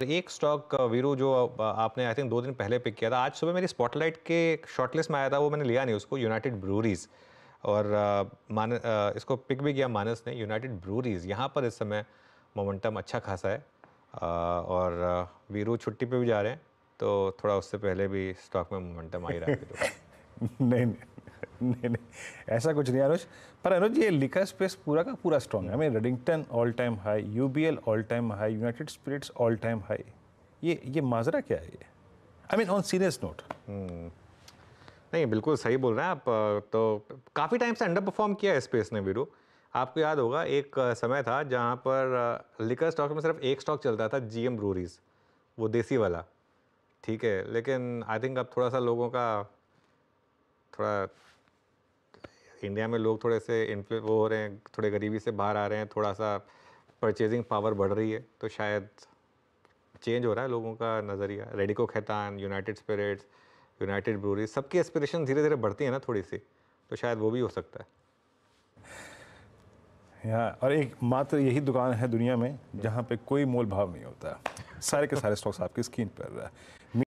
तो एक स्टॉक वीरू uh, जो uh, uh, आपने आई थिंक दो दिन पहले पिक किया था आज सुबह मेरी स्पॉटलाइट के शॉर्टलिस्ट में आया था वो मैंने लिया नहीं उसको यूनाइटेड ब्रूरीज़ और मान इसको पिक भी किया मानस ने यूनाइटेड ब्रूरीज़ यहाँ पर इस समय मोमेंटम अच्छा खासा है और वीरू छुट्टी पे भी जा रहे हैं तो थोड़ा उससे पहले भी स्टॉक में मोमेंटम आ ही रहा है तो। नहीं नहीं नहीं नहीं ऐसा कुछ नहीं अनुज पर अनुज ये लिखा स्पेस पूरा का पूरा स्ट्रॉन्ग है I mean all time high U B L all time high United Spirits all time high ये ये माजरा क्या है ये I mean on serious note नहीं बिल्कुल सही बोल रहे हैं आप तो काफ़ी टाइम से अंडर परफॉर्म किया है स्पेस ने वीरू आपको याद होगा एक समय था जहाँ पर लिकर स्टॉक में सिर्फ एक स्टॉक चलता था जी एम ब्रूरीज वो देसी वाला ठीक है लेकिन आई थिंक अब थोड़ा सा लोगों का थोड़ा इंडिया में लोग थोड़े से वो हो रहे हैं थोड़े गरीबी से बाहर आ रहे हैं थोड़ा सा परचेजिंग पावर बढ़ रही है तो शायद चेंज हो रहा है लोगों का नज़रिया Radico Khaitan United Spirits United Brewery सबकी एस्पिरेशन धीरे धीरे बढ़ती है ना थोड़ी सी तो शायद वो भी हो सकता है यहाँ और एक मात्र यही दुकान है दुनिया में जहाँ पे कोई मोल भाव नहीं होता सारे के सारे स्टॉक्स आपकी स्क्रीन पर रहा है